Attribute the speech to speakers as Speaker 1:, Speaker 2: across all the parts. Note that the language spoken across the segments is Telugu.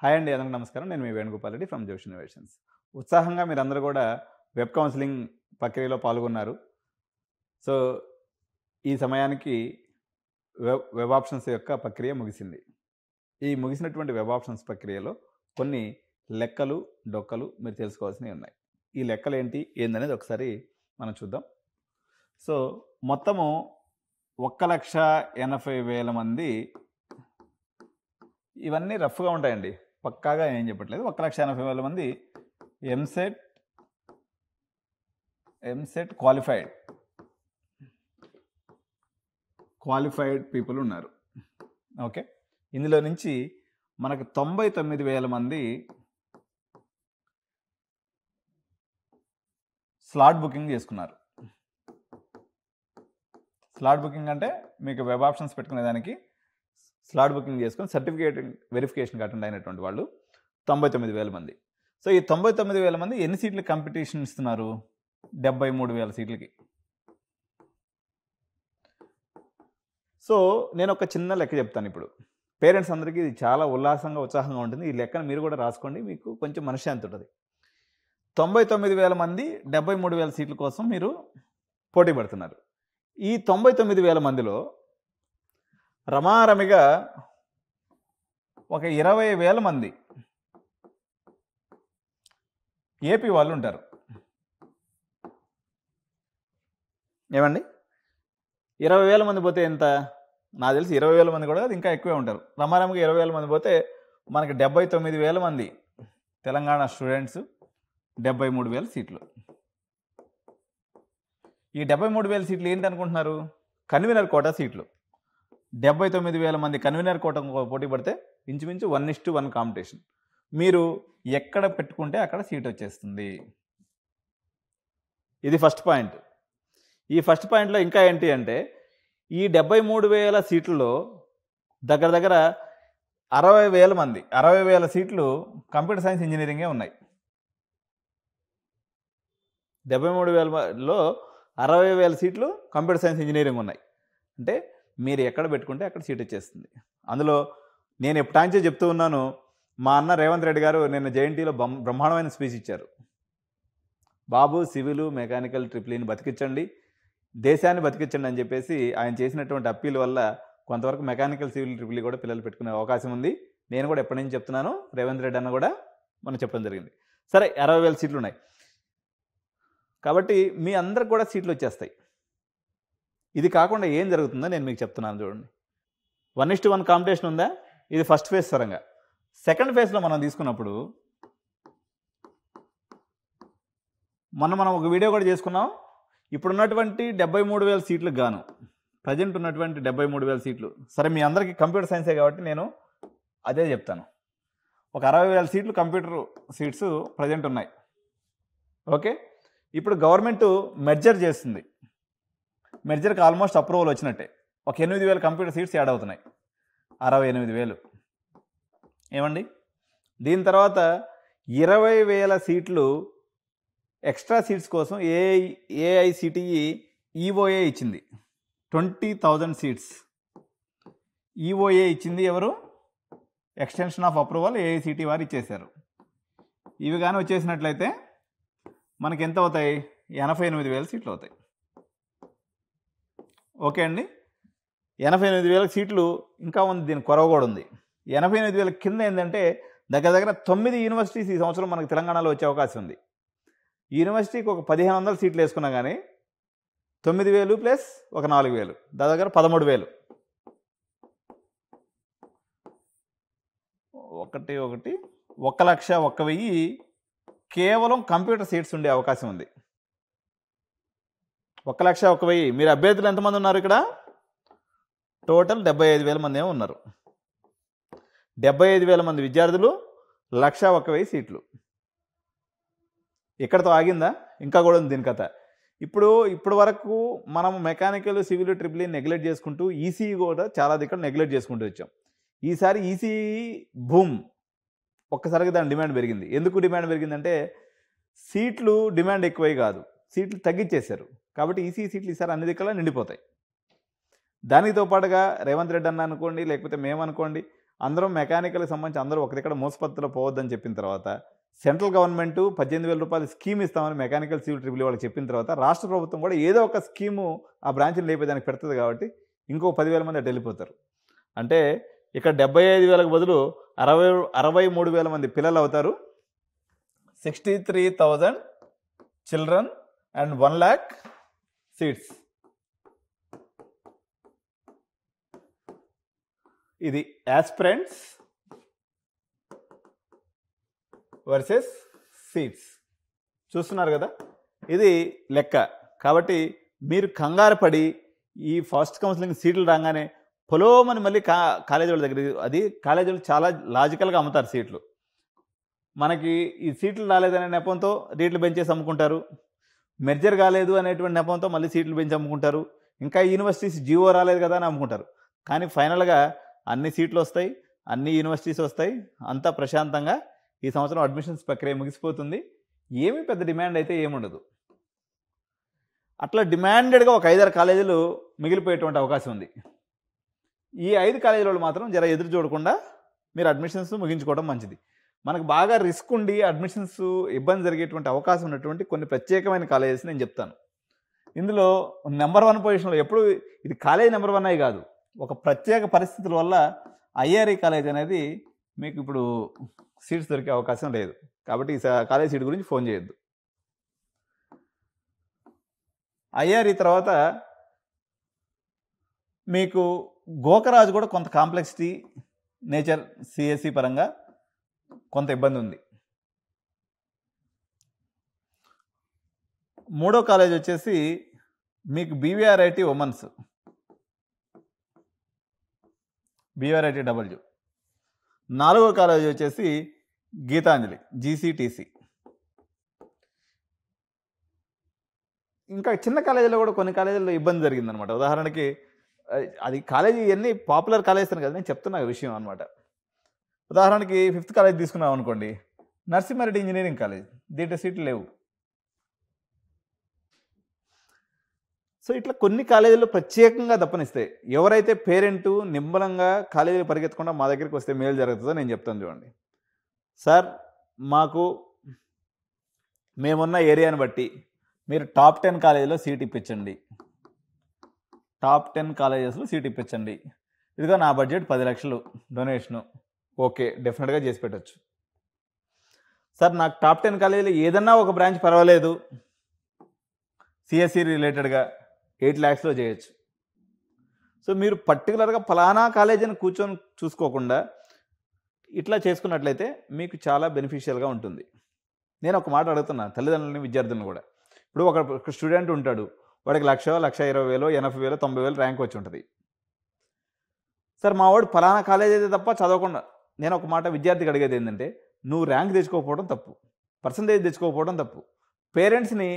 Speaker 1: హాయ్ అండి అందరికి నమస్కారం నేను మీ వేణుగోపాల్ రెడ్డి ఫ్రమ్ జోష్ ఇన్నోవేషన్స్ ఉత్సాహంగా మీరందరూ కూడా వెబ్ కౌన్సిలింగ్ ప్రక్రియలో పాల్గొన్నారు సో ఈ సమయానికి వెబ్ వెబ్ ఆప్షన్స్ యొక్క ప్రక్రియ ముగిసింది ఈ ముగిసినటువంటి వెబ్ ఆప్షన్స్ ప్రక్రియలో కొన్ని లెక్కలు డొక్కలు మీరు తెలుసుకోవాల్సినవి ఉన్నాయి ఈ లెక్కలు ఏంటి ఏందనేది ఒకసారి మనం చూద్దాం సో మొత్తము ఒక్క లక్ష ఎనభై వేల మంది ఇవన్నీ రఫ్గా ఉంటాయండి పక్కాగా ఏం చెప్పట్లేదు ఒక లక్ష ఎనభై వేల మంది EAMCET EAMCET qualified qualified people ఉన్నారు ఓకే ఇందులో నుంచి మనకు తొంభై తొమ్మిది వేల మంది స్లాట్ బుకింగ్ చేసుకున్నారు స్లాట్ బుకింగ్ అంటే మీకు వెబ్ ఆప్షన్స్ పెట్టుకునే దానికి స్లాట్ బుకింగ్ చేసుకొని సర్టిఫికేట్ వెరిఫికేషన్కి అటెండ్ అయినటువంటి వాళ్ళు తొంభై తొమ్మిది వేల మంది సో ఈ తొంభై తొమ్మిది వేల మంది ఎన్ని సీట్లు కాంపిటీషన్ ఇస్తున్నారు డెబ్బై మూడు వేల సీట్లకి సో నేను ఒక చిన్న లెక్క చెప్తాను ఇప్పుడు పేరెంట్స్ అందరికీ ఇది చాలా ఉల్లాసంగా ఉత్సాహంగా ఉంటుంది ఈ లెక్కను మీరు కూడా రాసుకోండి మీకు కొంచెం మనశ్శాంతి ఉంటుంది తొంభై తొమ్మిది వేల మంది డెబ్బై మూడు వేల సీట్ల కోసం మీరు పోటీ పడుతున్నారు ఈ తొంభై తొమ్మిది వేల మందిలో రమారమిగా ఒక ఇరవై వేల మంది ఏపీ వాళ్ళు ఉంటారు ఏమండి ఇరవై వేల మంది పోతే ఎంత నాకు తెలిసి ఇరవై వేల మంది కూడా ఇంకా ఎక్కువే ఉంటారు రమారమిగా ఇరవై వేల మంది పోతే మనకి డెబ్బై తొమ్మిది వేల మంది తెలంగాణ స్టూడెంట్స్ డెబ్బై మూడు వేల సీట్లు ఈ డెబ్బై మూడు వేల సీట్లు ఏంటి అనుకుంటున్నారు కన్వీనర్ కోటా సీట్లు డెబ్బై తొమ్మిది వేల మంది కన్వీనర్ కోటం పోటీ పడితే ఇంచుమించు one is to one competition మీరు ఎక్కడ పెట్టుకుంటే అక్కడ సీట్ వచ్చేస్తుంది ఇది ఫస్ట్ పాయింట్ ఈ ఫస్ట్ పాయింట్లో ఇంకా ఏంటి అంటే ఈ డెబ్బై మూడు వేల సీట్లలో దగ్గర దగ్గర అరవై వేల మంది అరవై వేల సీట్లు కంప్యూటర్ సైన్స్ ఇంజనీరింగే ఉన్నాయి డెబ్బై మూడు వేలలో అరవై వేల సీట్లు కంప్యూటర్ సైన్స్ ఇంజనీరింగ్ ఉన్నాయి అంటే మీరు ఎక్కడ పెట్టుకుంటే అక్కడ సీట్ వచ్చేస్తుంది అందులో నేను ఎప్పుడు చెప్తూ ఉన్నాను మా అన్న రేవంత్ రెడ్డి గారు నిన్న జేఎన్టీలో బ్రహ్మాండమైన స్పీచ్ ఇచ్చారు బాబు సివిలు మెకానికల్ ట్రిప్లీని బతికించండి దేశాన్ని బతికించండి అని చెప్పేసి ఆయన చేసినటువంటి అప్పీల్ వల్ల కొంతవరకు మెకానికల్ సివిల్ ట్రిప్లీ కూడా పిల్లలు పెట్టుకునే అవకాశం ఉంది నేను కూడా ఎప్పటి నుంచి చెప్తున్నాను రేవంత్ రెడ్డి అన్న కూడా మనం చెప్పడం జరిగింది సరే అరవై వేల సీట్లు ఉన్నాయి కాబట్టి మీ అందరికి కూడా సీట్లు వచ్చేస్తాయి ఇది కాకుండా ఏం జరుగుతుందో నేను మీకు చెప్తున్నాను చూడండి one is to one competition ఉందా ఇది ఫస్ట్ ఫేజ్ పరంగా సెకండ్ ఫేజ్లో మనం తీసుకున్నప్పుడు మొన్న మనం ఒక వీడియో కూడా చేసుకున్నాం ఇప్పుడున్నటువంటి డెబ్బై మూడు వేల సీట్లకు గాను ప్రజెంట్ ఉన్నటువంటి డెబ్బై మూడు వేల సీట్లు సరే మీ అందరికీ కంప్యూటర్ సైన్సే కాబట్టి నేను అదే చెప్తాను ఒక అరవై వేల సీట్లు కంప్యూటర్ సీట్స్ ప్రజెంట్ ఉన్నాయి ఓకే ఇప్పుడు గవర్నమెంట్ మెర్జర్ చేస్తుంది మెర్జర్కి ఆల్మోస్ట్ అప్రూవల్ వచ్చినట్టే ఒక ఎనిమిది వేల కంప్యూటర్ సీట్స్ యాడ్ అవుతున్నాయి అరవై ఎనిమిది వేలు ఏమండి దీని తర్వాత ఇరవై వేల సీట్లు ఎక్స్ట్రా సీట్స్ కోసం ఏఐ ఏఐసిటిఈ ఈఓఏ ఇచ్చింది ట్వంటీ థౌజండ్ సీట్స్ ఈఓఏ ఇచ్చింది ఎవరు ఎక్స్టెన్షన్ ఆఫ్ అప్రూవల్ ఏఐసిటి వారు ఇచ్చేశారు ఇవి కానీ వచ్చేసినట్లయితే మనకి ఎంత అవుతాయి ఎనభై ఎనిమిది వేల సీట్లు అవుతాయి ఓకే అండి ఎనభై ఎనిమిది వేల సీట్లు ఇంకా ఉంది దీని కొరవ కూడా ఉంది ఎనభై ఎనిమిది వేల కింద ఏంటంటే దగ్గర దగ్గర తొమ్మిది యూనివర్సిటీస్ ఈ సంవత్సరం మనకు తెలంగాణలో వచ్చే అవకాశం ఉంది యూనివర్సిటీకి ఒక పదిహేను వందల సీట్లు వేసుకున్నా కానీ తొమ్మిది వేలు ప్లస్ ఒక నాలుగు వేలు దగ్గర పదమూడు వేలు ఒకటి ఒకటి ఒక లక్ష ఒక్క వెయ్యి కేవలం కంప్యూటర్ సీట్స్ ఉండే అవకాశం ఉంది ఒక లక్ష ఒక వెయ్యి మీరు అభ్యర్థులు ఎంతమంది ఉన్నారు ఇక్కడ టోటల్ డెబ్బై ఐదు వేల మంది ఉన్నారు డెబ్బై ఐదు వేల మంది విద్యార్థులు లక్ష ఒక వెయ్యి సీట్లు ఇక్కడతో ఆగిందా ఇంకా కూడా ఉంది దీని కథ ఇప్పుడు ఇప్పుడు వరకు మనం మెకానికల్ సివిల్ ట్రిపుల్ నెగ్లెక్ట్ చేసుకుంటూ ఈసీ కూడా చాలా దగ్గర నెగ్లెక్ట్ చేసుకుంటూ వచ్చాం ఈసారి ఈసీ భూమ్ ఒక్కసారిగా దాని డిమాండ్ పెరిగింది ఎందుకు డిమాండ్ పెరిగిందంటే సీట్లు డిమాండ్ ఎక్కువై కాదు సీట్లు తగ్గించేశారు కాబట్టి ఈసీ సీట్లు ఈసారి అన్ని దిక్కులా నిండిపోతాయి దానితో పాటుగా రేవంత్ రెడ్డి అన్న అనుకోండి లేకపోతే మేమనుకోండి అందరం మెకానికల్కి సంబంధించి అందరూ ఒక దగ్గర మోసపత్రలో పోవద్దని చెప్పిన తర్వాత సెంట్రల్ గవర్నమెంట్ పద్దెనిమిది వేల రూపాయలు స్కీమ్ ఇస్తామని మెకానికల్ సివిల్ ట్రిబ్యునల్ వాళ్ళు చెప్పిన తర్వాత రాష్ట్ర ప్రభుత్వం కూడా ఏదో ఒక స్కీము ఆ బ్రాంచ్ని లేపేదానికి పెడుతుంది కాబట్టి ఇంకో పదివేల మంది అటు వెళ్ళిపోతారు అంటే ఇక్కడ డెబ్బై ఐదు వేలకు బదులు అరవై అరవై మూడు వేల మంది పిల్లలు అవుతారు sixty three thousand children and one lakh seats ఇది యాస్పిరెంట్స్ వర్సెస్ సీడ్స్ చూస్తున్నారు కదా ఇది లెక్క కాబట్టి మీరు కంగారు పడి ఈ ఫస్ట్ కౌన్సిలింగ్ సీట్లు రాగానే పొలోమని మళ్ళీ కా కాలేజీ వాళ్ళ దగ్గర అది కాలేజీ వాళ్ళు చాలా లాజికల్గా అమ్ముతారు సీట్లు మనకి ఈ సీట్లు రాలేదనే నెపంతో రేట్లు పెంచేసి అమ్ముకుంటారు మెర్జర్ కాలేదు అనేటువంటి నెపంతో మళ్ళీ సీట్లు పెంచి అమ్ముకుంటారు ఇంకా యూనివర్సిటీస్ జీవో రాలేదు కదా అని అమ్ముకుంటారు కానీ ఫైనల్గా అన్ని సీట్లు వస్తాయి అన్ని యూనివర్సిటీస్ వస్తాయి అంతా ప్రశాంతంగా ఈ సంవత్సరం అడ్మిషన్స్ ప్రక్రియ ముగిసిపోతుంది ఏమీ పెద్ద డిమాండ్ అయితే ఏముండదు అట్లా డిమాండెడ్గా ఒక ఐదారు కాలేజీలు మిగిలిపోయేటువంటి అవకాశం ఉంది ఈ ఐదు కాలేజీల వాళ్ళు మాత్రం జర ఎదురు చూడకుండా మీరు అడ్మిషన్స్ ముగించుకోవడం మంచిది మనకు బాగా రిస్క్ ఉండి అడ్మిషన్స్ ఇబ్బంది జరిగేటువంటి అవకాశం ఉన్నటువంటి కొన్ని ప్రత్యేకమైన కాలేజెస్ నేను చెప్తాను ఇందులో నెంబర్ వన్ పొజిషన్లో ఎప్పుడు ఇది కాలేజ్ నెంబర్ వన్ అయి కాదు ఒక ప్రత్యేక పరిస్థితుల వల్ల ఐఆర్ఐ కాలేజ్ అనేది మీకు ఇప్పుడు సీట్స్ దొరికే అవకాశం లేదు కాబట్టి ఈ కాలేజ్ సీట్ గురించి ఫోన్ చేయొద్దు ఐఆర్ఈ తర్వాత మీకు గోకరాజు కూడా కొంత కాంప్లెక్సిటీ నేచర్ సిఎస్సి పరంగా కొంత ఇబ్బంది ఉంది మూడో కాలేజ్ వచ్చేసి మీకు బీవీఆర్ఐటి ఉమెన్స్ బీఆర్ఐటి డబ్ల్యూ నాలుగో కాలేజ్ వచ్చేసి గీతాంజలి జీసీటీసీ ఇంకా చిన్న కాలేజీలో కూడా కొన్ని కాలేజీల్లో ఇబ్బంది జరిగిందనమాట ఉదాహరణకి అది కాలేజీ ఇవన్నీ పాపులర్ కాలేజీస్ అని కదా నేను చెప్తున్నా విషయం అనమాట ఉదాహరణకి ఫిఫ్త్ కాలేజ్ తీసుకున్నాం అనుకోండి నర్సింహారెడ్డి ఇంజనీరింగ్ కాలేజ్ దీంట్లో సీట్లు లేవు సో ఇట్లా కొన్ని కాలేజీలు ప్రత్యేకంగా దప్పనిస్తాయి ఎవరైతే పేరెంటు నిమ్మలంగా కాలేజీలు పరిగెత్తకుండా మా దగ్గరికి వస్తే మేలు జరుగుతుందో నేను చెప్తాను చూడండి సార్ మాకు మేమున్న ఏరియాని బట్టి మీరు టాప్ టెన్ కాలేజీలో సీట్ ఇప్పించండి టాప్ టెన్ కాలేజెస్లో సీట్ ఇప్పించండి ఇదిగో నా బడ్జెట్ పది లక్షలు డొనేషను ఓకే డెఫినెట్గా చేసి పెట్టచ్చు సార్ నాకు టాప్ టెన్ కాలేజీలో ఏదన్నా ఒక బ్రాంచ్ పర్వాలేదు సిఎస్సి రిలేటెడ్గా ఎయిట్ ల్యాక్స్లో చేయొచ్చు సో మీరు పర్టికులర్గా ఫలానా కాలేజీని కూర్చొని చూసుకోకుండా ఇట్లా చేసుకున్నట్లయితే మీకు చాలా బెనిఫిషియల్గా ఉంటుంది నేను ఒక మాట అడుగుతున్నా తల్లిదండ్రులని విద్యార్థులను కూడా ఇప్పుడు ఒక స్టూడెంట్ ఉంటాడు వాడికి లక్ష లక్ష ఇరవై వేలు ఎనభై వేలు తొంభై వేలు ర్యాంక్ వచ్చి ఉంటుంది సార్ మా వాడు ఫలానా కాలేజ్ అయితే తప్ప చదవకుండా నేను ఒక మాట విద్యార్థికి అడిగేది ఏంటంటే నువ్వు ర్యాంక్ తెచ్చుకోకపోవడం తప్పు పర్సంటేజ్ తెచ్చుకోకపోవడం తప్పు పేరెంట్స్ని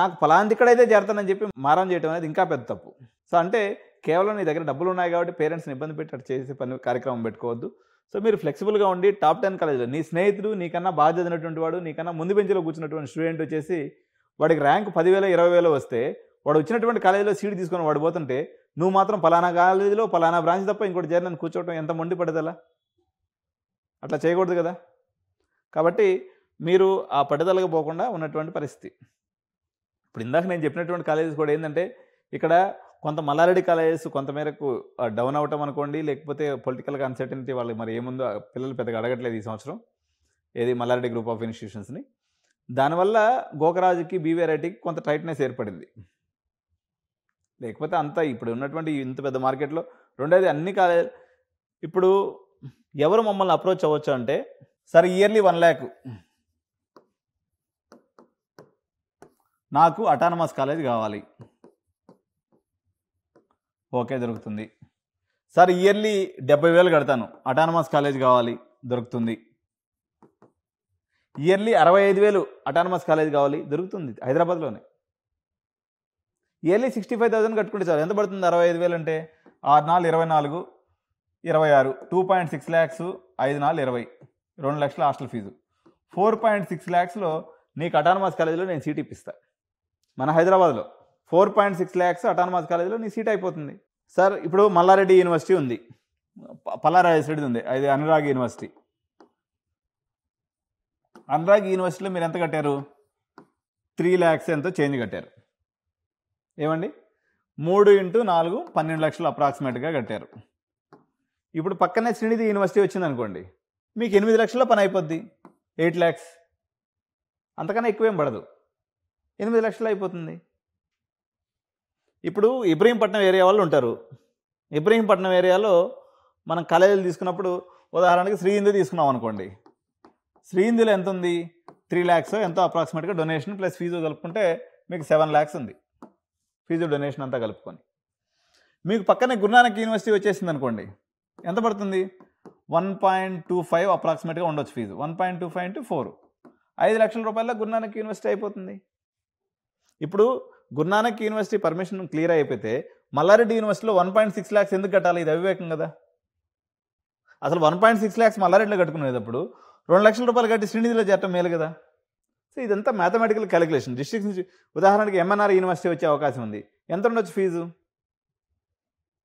Speaker 1: నాకు ఫలాంటి చేరతానని చెప్పి మారం చేయడం అనేది ఇంకా పెద్ద తప్పు సో అంటే కేవలం నీ దగ్గర డబ్బులు ఉన్నాయి కాబట్టి పేరెంట్స్ని ఇబ్బంది పెట్టి చేసే పని కార్యక్రమం పెట్టుకోవద్దు సో మీరు ఫ్లెక్సిబుల్గా ఉండి టాప్ టెన్ కాలేజ్లో నీ స్నేహితుడు నీకన్నా బాగా చదివినటువంటి వాడు నీకన్నా ముందు బెంచ్లో కూర్చున్నటువంటి స్టూడెంట్ వచ్చేసి వాడికి ర్యాంక్ పదివేల ఇరవై వేలు వస్తే వాడు వచ్చినటువంటి కాలేజీలో సీట్ తీసుకొని వాడు పోతుంటే నువ్వు మాత్రం పలానా కాలేజీలో పలానా బ్రాంచ్ తప్ప ఇంకోటి చేరినని కూర్చోవడం ఎంత మొండి పడదలా అట్లా చేయకూడదు కదా కాబట్టి మీరు ఆ పట్టుదలకు పోకుండా ఉన్నటువంటి పరిస్థితి ఇప్పుడు ఇందాక నేను చెప్పినటువంటి కాలేజెస్ కూడా ఏంటంటే ఇక్కడ కొంత మల్లారెడ్డి కాలేజెస్ కొంతమేరకు డౌన్ అవటం అనుకోండి లేకపోతే పొలిటికల్గా అన్సర్టనిటీ వాళ్ళు మరి ఏముందో పిల్లలు పెద్దగా అడగట్లేదు ఈ సంవత్సరం ఏది మల్లారెడ్డి గ్రూప్ ఆఫ్ ఇన్స్టిట్యూషన్స్ని దానివల్ల గోకరాజుకి బీవీఆర్ఐటికి కొంత టైట్నెస్ ఏర్పడింది లేకపోతే అంతా ఇప్పుడు ఉన్నటువంటి ఇంత పెద్ద మార్కెట్లో రెండవది అన్ని కాలేజ్ ఇప్పుడు ఎవరు మమ్మల్ని అప్రోచ్ అవ్వచ్చు అంటే సార్ ఇయర్లీ వన్ ల్యాక్ నాకు అటానమస్ కాలేజ్ కావాలి ఓకే దొరుకుతుంది సార్ ఇయర్లీ డెబ్బై వేలు కడతాను అటానమస్ కాలేజ్ కావాలి దొరుకుతుంది ఇయర్లీ అరవై ఐదు వేలు అటానమస్ కాలేజ్ కావాలి దొరుకుతుంది హైదరాబాద్లోనే ఇయర్లీ సిక్స్టీ ఫైవ్ థౌసండ్ కట్టుకుంటే సార్ ఎంత పడుతుంది అరవై ఐదు వేలు అంటే ఆరు నాలుగు ఇరవై నాలుగు ఇరవై ఆరు టూ పాయింట్ సిక్స్ ల్యాక్స్ ఐదు నాలుగు ఇరవై రెండు లక్షల hostel fees four point six ల్యాక్స్లో నీకు అటానమస్ కాలేజీలో నేను సీట్ ఇప్పిస్తా మన హైదరాబాద్లో four point six lakhs autonomous కాలేజీలో నీ సీట్ అయిపోతుంది సార్ ఇప్పుడు మల్లారెడ్డి యూనివర్సిటీ ఉంది పల్లారెడ్డి ఉంది అది అనురాగ్ యూనివర్సిటీ అనురాగ్ యూనివర్సిటీలో మీరు ఎంత కట్టారు త్రీ ల్యాక్స్ ఎంతో చేంజ్ కట్టారు ఏమండి మూడు ఇంటూ నాలుగు పన్నెండు లక్షలు అప్రాక్సిమేట్గా కట్టారు ఇప్పుడు పక్కనే శ్రీనిధి యూనివర్సిటీ వచ్చింది అనుకోండి మీకు ఎనిమిది లక్షల పని అయిపోద్ది ఎయిట్ ల్యాక్స్ అంతకన్నా ఎక్కువేం పడదు ఎనిమిది లక్షలు అయిపోతుంది ఇప్పుడు ఇబ్రహీంపట్నం ఏరియా వాళ్ళు ఉంటారు ఇబ్రహీంపట్నం ఏరియాలో మనం కాలేజీలు తీసుకున్నప్పుడు ఉదాహరణకి శ్రీహిందు తీసుకున్నాం అనుకోండి శ్రీహిందులో ఎంత ఉంది త్రీ ల్యాక్స్ ఎంతో అప్రాక్సిమేట్గా డొనేషన్ ప్లస్ ఫీజు కలుపుకుంటే మీకు సెవెన్ ల్యాక్స్ ఉంది ఫీజు డొనేషన్ అంతా కలుపుకొని మీకు పక్కనే గురునానక్ యూనివర్సిటీ వచ్చేసింది అనుకోండి ఎంత పడుతుంది వన్ పాయింట్ టూ ఫైవ్ అప్రాక్సిమేట్గా ఉండొచ్చు fees one point two five into four ఐదు లక్షల రూపాయల గురునానక్ యూనివర్సిటీ అయిపోతుంది ఇప్పుడు గురునానక్ యూనివర్సిటీ పర్మిషన్ క్లియర్ అయిపోతే మల్లారెడ్డి యూనివర్సిటీలో వన్ పాయింట్ సిక్స్ ల్యాక్స్ ఎందుకు కట్టాలి ఇది అవివేకం కదా అసలు వన్ పాయింట్ సిక్స్ ల్యాక్స్ మల్లారెడ్డిలో కట్టుకునేటప్పుడు రెండు లక్షల రూపాయలు కట్టి శ్రీనిధిలో చేరటం మేలు కదా సో ఇదంతా మ్యాథమెటికల్ క్యాలిక్యులేషన్ డిస్ట్రిక్ట్ నుంచి ఉదాహరణకి ఎంఎన్ఆర్ యూనివర్సిటీ వచ్చే అవకాశం ఉంది ఎంత ఉండొచ్చు ఫీజు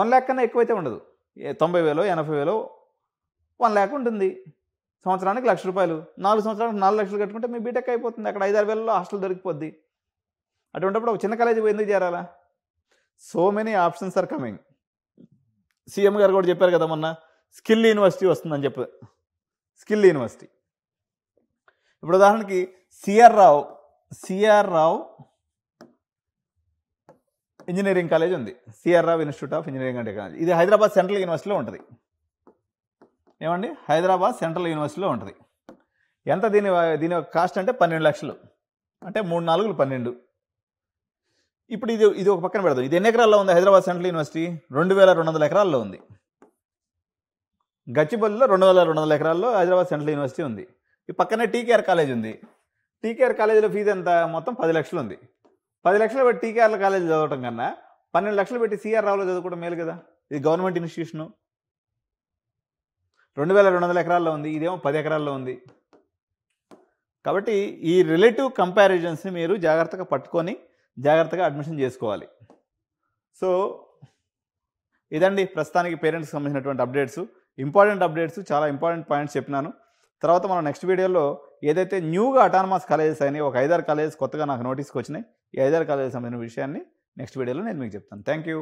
Speaker 1: వన్ ల్యాక్ కన్నా ఎక్కువైతే ఉండదు తొంభై వేలో ఎనభై వేలో వన్ ల్యాక్ ఉంటుంది సంవత్సరానికి లక్ష రూపాయలు నాలుగు సంవత్సరాలకు నాలుగు లక్షలు కట్టుకుంటే మీ బీటెక్ అయిపోతుంది అక్కడ ఐదారు వేలలో హాస్టల్ దొరికిపోద్ది అటువంటిప్పుడు ఒక చిన్న కాలేజీ పోయింది చేరాలా so many options are coming CM గారు కూడా చెప్పారు కదా మొన్న స్కిల్ యూనివర్సిటీ వస్తుందని చెప్పి స్కిల్ యూనివర్సిటీ ఇప్పుడు ఉదాహరణకి సిఆర్ రావు సిఆర్ రావు ఇంజనీరింగ్ కాలేజ్ ఉంది సిఆర్రావ్ institute of engineering and technology ఇది హైదరాబాద్ సెంట్రల్ యూనివర్సిటీలో ఉంటుంది ఏమండి హైదరాబాద్ సెంట్రల్ యూనివర్సిటీలో ఉంటుంది ఎంత దీని దీని యొక్క కాస్ట్ అంటే పన్నెండు లక్షలు అంటే మూడు నాలుగులు పన్నెండు ఇప్పుడు ఇది ఇది ఒక పక్కన పెడదాం ఇది ఎన్ని ఎకరాల్లో ఉంది హైదరాబాద్ సెంట్రల్ యూనివర్సిటీ రెండు వేల రెండు వందల ఎకరాల్లో ఉంది గచ్చిబల్లిలో రెండు వేల రెండు వందల ఎకరాల్లో హైదరాబాద్ సెంట్రల్ యూనివర్సిటీ ఉంది ఈ పక్కనే టీకేఆర్ కాలేజ్ ఉంది టీకేఆర్ కాలేజీలో ఫీజు ఎంత మొత్తం పది లక్షలు ఉంది పది లక్షలు పెట్టి టీకేఆర్ల కాలేజీ చదవటం కన్నా పన్నెండు లక్షలు పెట్టి సిఆర్ రావులో చదువుకోవడం మేలు కదా ఇది గవర్నమెంట్ ఇన్స్టిట్యూషను రెండు వేల రెండు వందల ఎకరాల్లో ఉంది ఇదేమో పది ఎకరాల్లో ఉంది కాబట్టి ఈ రిలేటివ్ కంపారిజన్స్ని మీరు జాగ్రత్తగా పట్టుకొని జాగ్రత్తగా అడ్మిషన్ చేసుకోవాలి సో ఇదండి ప్రస్తుతానికి పేరెంట్స్కి సంబంధించినటువంటి అప్డేట్స్ ఇంపార్టెంట్ అప్డేట్స్ చాలా ఇంపార్టెంట్ పాయింట్స్ చెప్పినాను తర్వాత మనం నెక్స్ట్ వీడియోలో ఏదైతే న్యూగా అటానమస్ కాలేజెస్ అయినాయి ఒక ఐదారు కాలేజెస్ కొత్తగా నాకు నోటీస్కి వచ్చినాయి ఏదైనా ఐదారు కాలేజీకి సంబంధించిన విషయాన్ని నెక్స్ట్ వీడియోలో నేను మీకు చెప్తాను థ్యాంక్ యూ